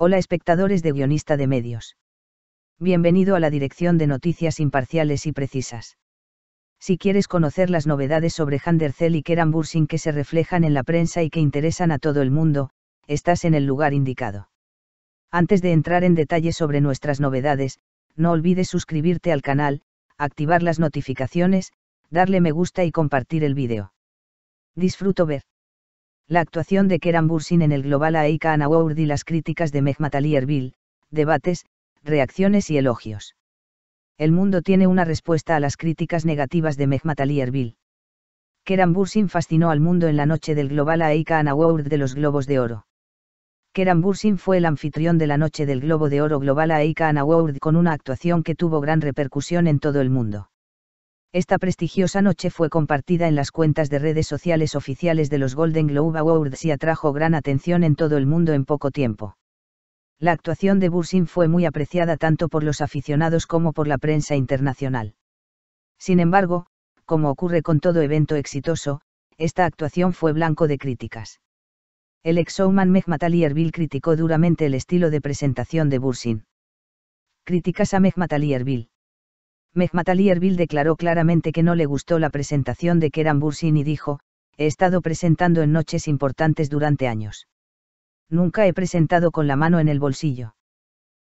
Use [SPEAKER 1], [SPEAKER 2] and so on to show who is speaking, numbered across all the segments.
[SPEAKER 1] Hola espectadores de Guionista de Medios. Bienvenido a la dirección de noticias imparciales y precisas. Si quieres conocer las novedades sobre Zell y Keran que se reflejan en la prensa y que interesan a todo el mundo, estás en el lugar indicado. Antes de entrar en detalle sobre nuestras novedades, no olvides suscribirte al canal, activar las notificaciones, darle me gusta y compartir el vídeo. Disfruto ver la actuación de Keran Bursin en el Global Aika Award y las críticas de Mehmet Ali Erbil, debates, reacciones y elogios. El mundo tiene una respuesta a las críticas negativas de Mehmet Ali Erbil. Keran Bursin fascinó al mundo en la noche del Global AICA Award de los Globos de Oro. Keran Bursin fue el anfitrión de la noche del Globo de Oro Global Aika Award con una actuación que tuvo gran repercusión en todo el mundo. Esta prestigiosa noche fue compartida en las cuentas de redes sociales oficiales de los Golden Globe Awards y atrajo gran atención en todo el mundo en poco tiempo. La actuación de Bursin fue muy apreciada tanto por los aficionados como por la prensa internacional. Sin embargo, como ocurre con todo evento exitoso, esta actuación fue blanco de críticas. El ex-showman Mehmet Ali Erbil criticó duramente el estilo de presentación de Bursin. Críticas a Mehmet Ali Erbil Mehmet Ali Erbil declaró claramente que no le gustó la presentación de Keran Bursin y dijo, he estado presentando en noches importantes durante años. Nunca he presentado con la mano en el bolsillo.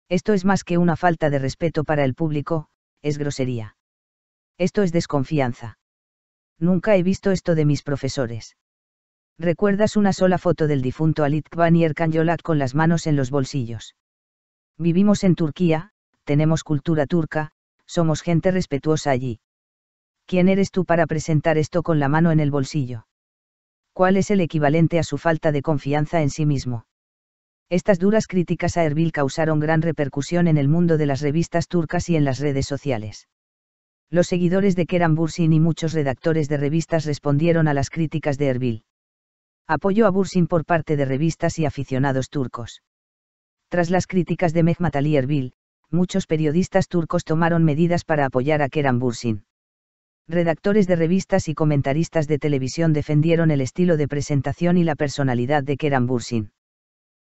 [SPEAKER 1] Esto es más que una falta de respeto para el público, es grosería. Esto es desconfianza. Nunca he visto esto de mis profesores. ¿Recuerdas una sola foto del difunto Alit Erkan Yolak con las manos en los bolsillos? Vivimos en Turquía, tenemos cultura turca, somos gente respetuosa allí. ¿Quién eres tú para presentar esto con la mano en el bolsillo? ¿Cuál es el equivalente a su falta de confianza en sí mismo? Estas duras críticas a Erbil causaron gran repercusión en el mundo de las revistas turcas y en las redes sociales. Los seguidores de Kerem Bursin y muchos redactores de revistas respondieron a las críticas de Erbil. Apoyo a Bursin por parte de revistas y aficionados turcos. Tras las críticas de Mehmet Ali Erbil, muchos periodistas turcos tomaron medidas para apoyar a Kerem Bursin. Redactores de revistas y comentaristas de televisión defendieron el estilo de presentación y la personalidad de Kerem Bursin.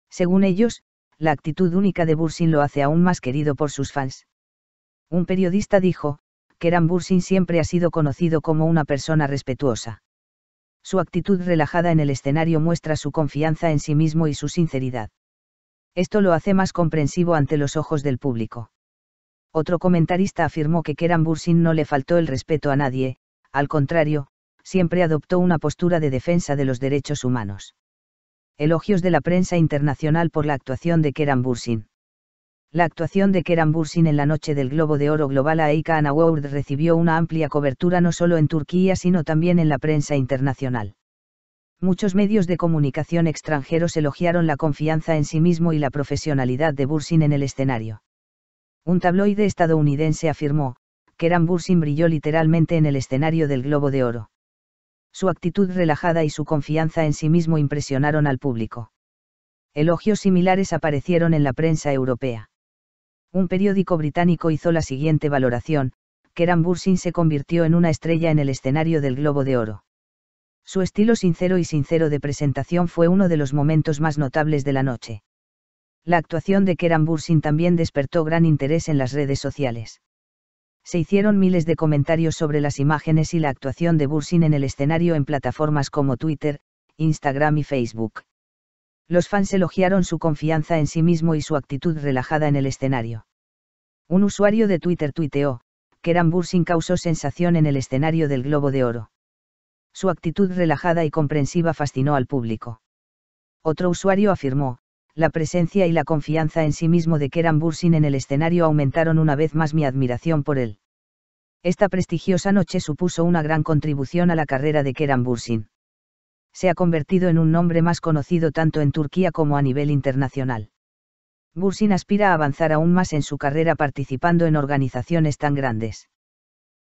[SPEAKER 1] Según ellos, la actitud única de Bursin lo hace aún más querido por sus fans. Un periodista dijo, Kerem Bursin siempre ha sido conocido como una persona respetuosa. Su actitud relajada en el escenario muestra su confianza en sí mismo y su sinceridad. Esto lo hace más comprensivo ante los ojos del público. Otro comentarista afirmó que Keran Bursin no le faltó el respeto a nadie, al contrario, siempre adoptó una postura de defensa de los derechos humanos. Elogios de la prensa internacional por la actuación de Keran Bursin. La actuación de Keran Bursin en la noche del Globo de Oro Global a Award recibió una amplia cobertura no solo en Turquía sino también en la prensa internacional. Muchos medios de comunicación extranjeros elogiaron la confianza en sí mismo y la profesionalidad de Bursin en el escenario. Un tabloide estadounidense afirmó, que Ram Bursin brilló literalmente en el escenario del Globo de Oro. Su actitud relajada y su confianza en sí mismo impresionaron al público. Elogios similares aparecieron en la prensa europea. Un periódico británico hizo la siguiente valoración, Keran Bursin se convirtió en una estrella en el escenario del Globo de Oro. Su estilo sincero y sincero de presentación fue uno de los momentos más notables de la noche. La actuación de Keran Bursin también despertó gran interés en las redes sociales. Se hicieron miles de comentarios sobre las imágenes y la actuación de Bursin en el escenario en plataformas como Twitter, Instagram y Facebook. Los fans elogiaron su confianza en sí mismo y su actitud relajada en el escenario. Un usuario de Twitter tuiteó, Keran Bursin causó sensación en el escenario del Globo de Oro. Su actitud relajada y comprensiva fascinó al público. Otro usuario afirmó, la presencia y la confianza en sí mismo de Keran Bursin en el escenario aumentaron una vez más mi admiración por él. Esta prestigiosa noche supuso una gran contribución a la carrera de Keran Bursin. Se ha convertido en un nombre más conocido tanto en Turquía como a nivel internacional. Bursin aspira a avanzar aún más en su carrera participando en organizaciones tan grandes.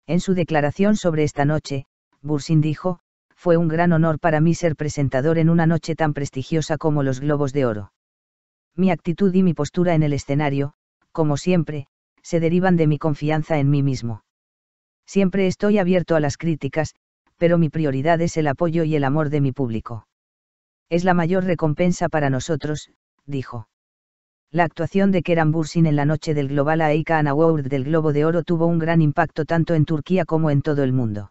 [SPEAKER 1] En su declaración sobre esta noche, Bursin dijo, fue un gran honor para mí ser presentador en una noche tan prestigiosa como los Globos de Oro. Mi actitud y mi postura en el escenario, como siempre, se derivan de mi confianza en mí mismo. Siempre estoy abierto a las críticas, pero mi prioridad es el apoyo y el amor de mi público. Es la mayor recompensa para nosotros, dijo. La actuación de Kerem Bursin en la noche del Global Aika Award del Globo de Oro tuvo un gran impacto tanto en Turquía como en todo el mundo.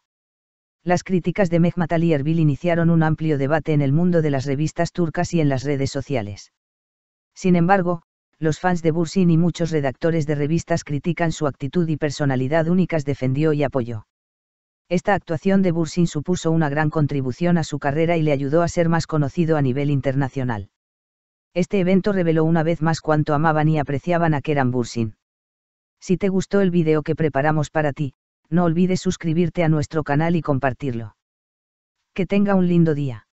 [SPEAKER 1] Las críticas de Mehmet Ali Erbil iniciaron un amplio debate en el mundo de las revistas turcas y en las redes sociales. Sin embargo, los fans de Bursin y muchos redactores de revistas critican su actitud y personalidad únicas defendió y apoyó. Esta actuación de Bursin supuso una gran contribución a su carrera y le ayudó a ser más conocido a nivel internacional. Este evento reveló una vez más cuánto amaban y apreciaban a Keran Bursin. Si te gustó el video que preparamos para ti, no olvides suscribirte a nuestro canal y compartirlo. Que tenga un lindo día.